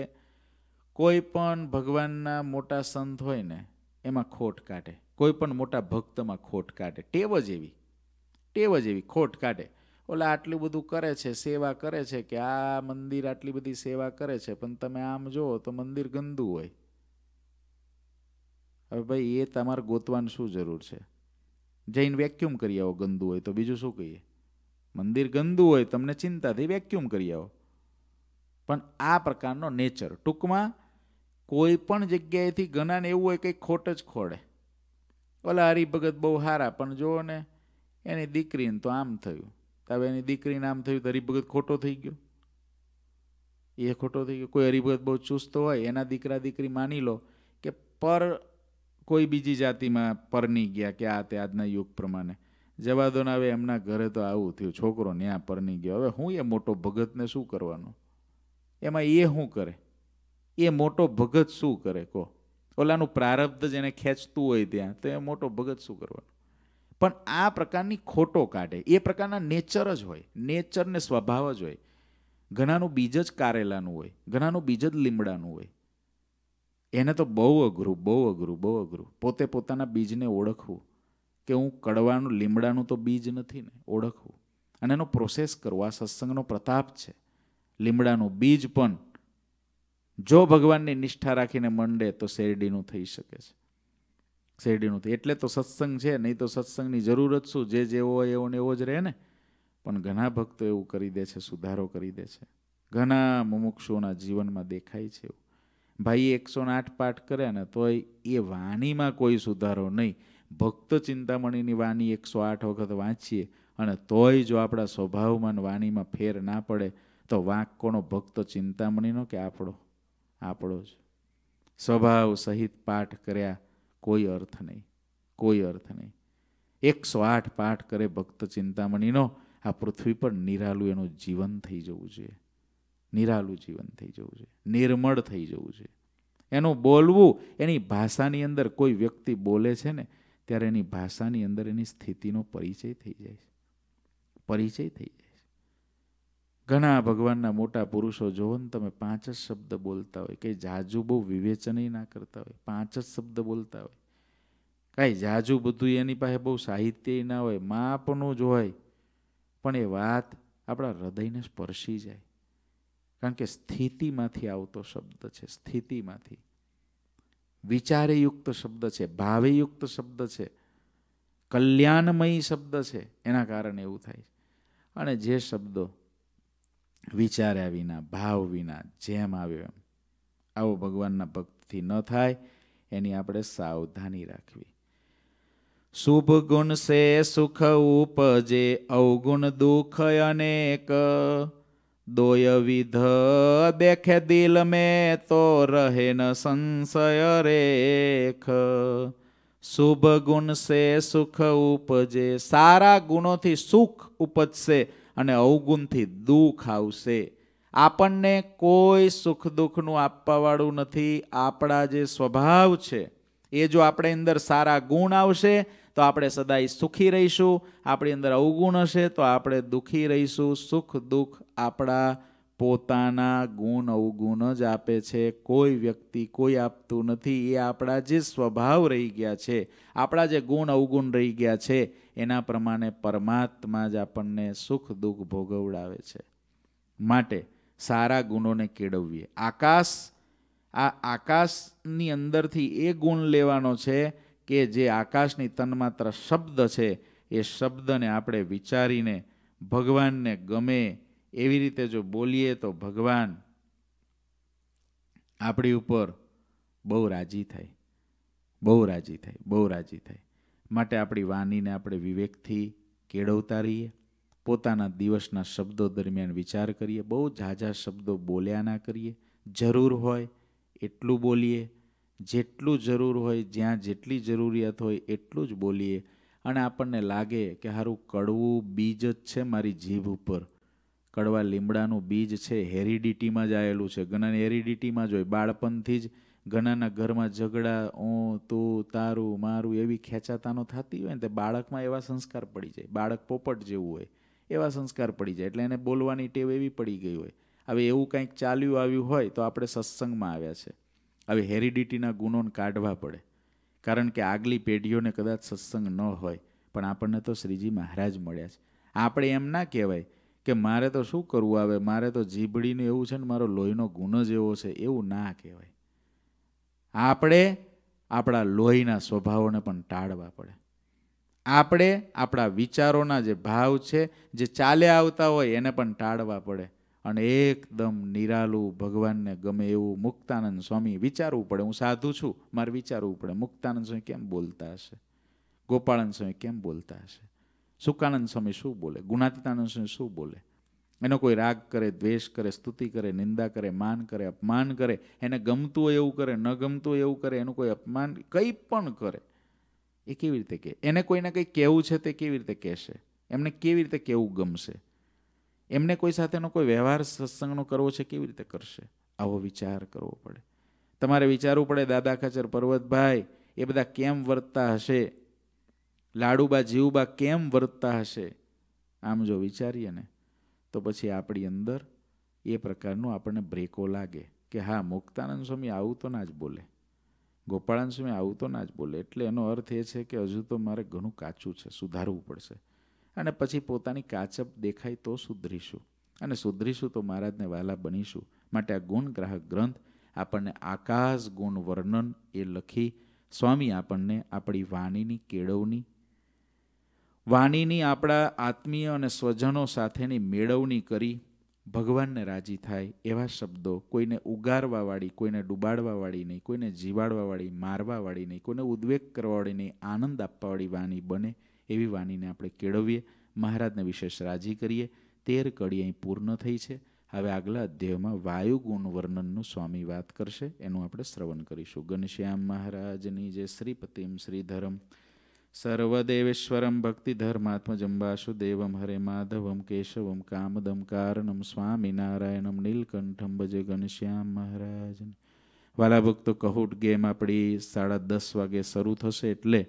કોઈ પણ ભગવાનના મોટા સંત હોય ને એમાં ખોટ કાઢે કોઈ પણ મોટા ભક્તમાં ખોટ કાઢે ટેવ જ એવી ટેવ જ એવી ખોટ કાઢે ઓલા આટલું બધું કરે છે સેવા કરે છે કે આ મંદિર આટલી બધી સેવા કરે છે પણ તમે આમ જુઓ તો મંદિર ગંદુ હોય હવે ભાઈ એ તમારે ગોતવાનું શું જરૂર છે જઈને વેક્યુમ કરી આવો ગંદુ હોય તો બીજું શું કહીએ મંદિર ગંદુ હોય તમને ચિંતાથી વેક્યુમ કરી આવો પણ આ પ્રકારનો નેચર ટૂંકમાં કોઈ પણ જગ્યાએથી ઘણાને એવું હોય કંઈ ખોટ જ ખોડે ઓલા હરિભગત બહુ સારા પણ જુઓ ને એની દીકરીને તો આમ થયું હવે એની દીકરી નામ થયું તો હરિભગત ખોટો થઈ ગયો એ ખોટો થઈ ગયો કોઈ હરિભગત બહુ ચુસ્ત હોય એના દીકરા દીકરી માની લો કે પર કોઈ બીજી જાતિમાં પરની ગયા કે આ તે આજના યુગ પ્રમાણે જવા દો હવે એમના ઘરે તો આવું થયું છોકરો ન્યા પરની ગયો હવે હું એ મોટો ભગતને શું કરવાનો એમાં એ શું કરે એ મોટો ભગત શું કરે કહો ઓલાનું પ્રારબ્ધ જેને ખેંચતું હોય ત્યાં તો એ મોટો ભગત શું કરવાનો પણ આ પ્રકારની ખોટો કાઢે એ પ્રકારના નેચર જ હોય નેચરને સ્વભાવ જ હોય ઘણાનું બીજ જ કારેલાનું હોય ઘણાનું બીજ જ લીમડાનું હોય એને તો બહુ અઘરું બહુ અઘરું બહુ અઘરું પોતે પોતાના બીજને ઓળખવું કે હું કડવાનું લીમડાનું તો બીજ નથી ને ઓળખવું અને એનો પ્રોસેસ કરવો આ સત્સંગનો પ્રતાપ છે લીમડાનું બીજ પણ જો ભગવાનની નિષ્ઠા રાખીને મંડે તો શેરડીનું થઈ શકે છે શેરડીનું એટલે તો સત્સંગ છે નહીં તો સત્સંગની જરૂર જ શું જે જેવો હોય એવો ને એવો જ રહે ને પણ ઘણા ભક્તો એવું કરી દે છે સુધારો કરી દે છે ઘણા મુમુક્ષુઓના જીવનમાં દેખાય છે એવું ભાઈ એકસો આઠ પાઠ કર્યા ને તોય એ વાણીમાં કોઈ સુધારો નહીં ભક્ત ચિંતામણીની વાણી એકસો આઠ વખત વાંચીએ અને તોય જો આપણા સ્વભાવમાં વાણીમાં ફેર ના પડે તો વાંક કોનો ભક્ત ચિંતામણીનો કે આપણો આપણો જ સ્વભાવ સહિત પાઠ કર્યા કોઈ અર્થ નહીં કોઈ અર્થ નહીં એકસો આઠ પાઠ કરે ભક્ત ચિંતામણીનો આ પૃથ્વી પર નિરાલું એનું જીવન થઈ જવું જોઈએ નિરાલું જીવન થઈ જવું જોઈએ નિર્મળ થઈ જવું જોઈએ એનું બોલવું એની ભાષાની અંદર કોઈ વ્યક્તિ બોલે છે ને ત્યારે એની ભાષાની અંદર એની સ્થિતિનો પરિચય થઈ જાય છે પરિચય થઈ જાય ઘણા ભગવાનના મોટા પુરુષો જોવો ને તમે પાંચ જ શબ્દ બોલતા હોય કંઈ જાજુ બહુ વિવેચનય ના કરતા હોય પાંચ જ શબ્દ બોલતા હોય કાંઈ જાજુ બધું એની પાસે બહુ સાહિત્ય ના હોય માપનું જ હોય પણ એ વાત આપણા હૃદયને સ્પર્શી જાય કારણ કે સ્થિતિમાંથી આવતો શબ્દ છે સ્થિતિમાંથી વિચારેયુક્ત શબ્દ છે ભાવેયુક્ત શબ્દ છે કલ્યાણમયી શબ્દ છે એના કારણે એવું થાય છે અને જે શબ્દો વિચાર્યા વિના ભાવ વિના જેમ આવ્યો એમ આવો ભગવાનના ભક્તથી ન થાય એની આપણે સાવધાની રાખવી શુભ ગુણ સે સુખ ઉપજે અવગુણ દુઃખ અનેક દોય વિધ દેખે દિલ મેં તો રહે ન સંશય રેખ શુભ ગુણ સે સુખ ઉપજે સારા ગુણોથી સુખ ઉપજશે અને અવગુણથી દુઃખ આવશે આપણને કોઈ સુખ દુઃખનું આપવાવાળું નથી આપણા જે સ્વભાવ છે એ જો આપણે અંદર સારા ગુણ આવશે તો આપણે સદાય સુખી રહીશું આપણી અંદર અવગુણ હશે તો આપણે દુઃખી રહીશું સુખ દુઃખ આપણા પોતાના ગુણ અવગુણ જ આપે છે કોઈ વ્યક્તિ કોઈ આપતું નથી એ આપણા જે સ્વભાવ રહી ગયા છે આપણા જે ગુણ અવગુણ રહી ગયા છે એના પ્રમાણે પરમાત્મા જ આપણને સુખ દુઃખ ભોગવડાવે છે માટે સારા ગુણોને કેળવીએ આકાશ આ આકાશની અંદરથી એ ગુણ લેવાનો છે કે જે આકાશની તન્માત્ર શબ્દ છે એ શબ્દને આપણે વિચારીને ભગવાનને ગમે એવી રીતે જો બોલીએ તો ભગવાન આપણી ઉપર બહુ રાજી થાય બહુ રાજી થાય બહુ રાજી થાય માટે આપણી વાણીને આપણે વિવેકથી કેળવતા રહીએ પોતાના દિવસના શબ્દો દરમિયાન વિચાર કરીએ બહુ ઝાઝા શબ્દો બોલ્યા ના કરીએ જરૂર હોય એટલું બોલીએ જેટલું જરૂર હોય જ્યાં જેટલી જરૂરિયાત હોય એટલું જ બોલીએ અને આપણને લાગે કે સારું કડવું બીજ જ છે મારી જીભ ઉપર કડવા લીમડાનું બીજ છે હેરિડિટીમાં જ આવેલું છે ઘણાને હેરિડિટીમાં જ હોય બાળપણથી જ ઘણાના ઘરમાં ઝઘડા ઓં તું તારું મારું એવી ખેંચાતાનો થતી હોય ને તો બાળકમાં એવા સંસ્કાર પડી જાય બાળક પોપટ જેવું હોય એવા સંસ્કાર પડી જાય એટલે એને બોલવાની ટેવ એવી પડી ગઈ હોય હવે એવું કંઈક ચાલ્યું આવ્યું હોય તો આપણે સત્સંગમાં આવ્યા છે હવે હેરિડિટીના ગુણોને કાઢવા પડે કારણ કે આગલી પેઢીઓને કદાચ સત્સંગ ન હોય પણ આપણને તો શ્રીજી મહારાજ મળ્યા છે આપણે એમ ના કહેવાય કે મારે તો શું કરવું આવે મારે તો જીભડીનું એવું છે ને મારો લોહીનો ગુનો જ એવો છે એવું ના કહેવાય આપણે આપણા લોહીના સ્વભાવોને પણ ટાળવા પડે આપણે આપણા વિચારોના જે ભાવ છે જે ચાલે આવતા હોય એને પણ ટાળવા પડે અને એકદમ નિરાલું ભગવાનને ગમે એવું મુક્તાનંદ સ્વામી વિચારવું પડે હું સાધુ છું મારે વિચારવું પડે મુક્તાનંદ સ્વામી કેમ બોલતા હશે ગોપાળન સ્વામી કેમ બોલતા હશે સુકાનંદ સ્વામી શું બોલે ગુણાતીતાનંદ સ્વામી શું બોલે એનો કોઈ રાગ કરે દ્વેષ કરે સ્તુતિ કરે નિંદા કરે માન કરે અપમાન કરે એને ગમતું હોય એવું કરે ન ગમતું હોય એવું કરે એનું કોઈ અપમાન કંઈ પણ કરે એ કેવી રીતે કહે એને કોઈને કંઈ કહેવું છે તે કેવી રીતે કહેશે એમને કેવી રીતે કહેવું ગમશે એમને કોઈ સાથેનો કોઈ વ્યવહાર સત્સંગનો કરવો છે કેવી રીતે કરશે આવો વિચાર કરવો પડે તમારે વિચારવું પડે દાદા ખચર પર્વતભાઈ એ બધા કેમ વર્તતા હશે લાડુબા જીવબા કેમ વર્તતા હશે આમ જો વિચારીએ ને તો પછી આપણી અંદર એ પ્રકારનું આપણને બ્રેકો લાગે કે હા મુક્તાનંદ સ્વામી આવું તો ના જ બોલે ગોપાળાનંદ સ્વામી આવું તો ના જ બોલે એટલે એનો અર્થ એ છે કે હજુ તો મારે ઘણું કાચું છે સુધારવું પડશે અને પછી પોતાની કાચપ દેખાય તો સુધરીશું અને સુધરીશું તો મહારાજને વાલા બનીશું માટે આ ગુણગ્રાહક ગ્રંથ આપણને આકાશ ગુણ વર્ણન એ લખી સ્વામી આપણને આપણી વાણીની કેળવણી વાણીની આપણા આત્મીય અને સ્વજનો સાથેની મેળવણી કરી ભગવાનને રાજી થાય એવા શબ્દો કોઈને ઉગારવાવાળી કોઈને ડૂબાડવાવાળી નહીં કોઈને જીવાડવાવાળી મારવાવાળી નહીં કોઈને ઉદ્વેગ કરવાવાળી નહીં આનંદ આપવાવાળી વાણી બને એવી વાણીને આપણે કેળવીએ મહારાજને વિશેષ રાજી કરીએ તેર કડી અહીં પૂર્ણ થઈ છે હવે આગલા અધ્યાયમાં ગુણ વર્ણનનું સ્વામી વાત કરશે એનું આપણે શ્રવણ કરીશું ગણશ્યામ મહારાજની જે શ્રીપતિમ શ્રીધરમ સર્વદેવેશ્વરમ ભક્તિધર્માત્મજમ દેવમ હરે માધવમ કેશવમ કામદમ કારણમ સ્વામિનારાયણમ નીલકંઠમ ભજે ઘનશ્યામ મહારાજ વાલા ભક્તો કહુટ ગેમ આપણી સાડા દસ વાગે શરૂ થશે એટલે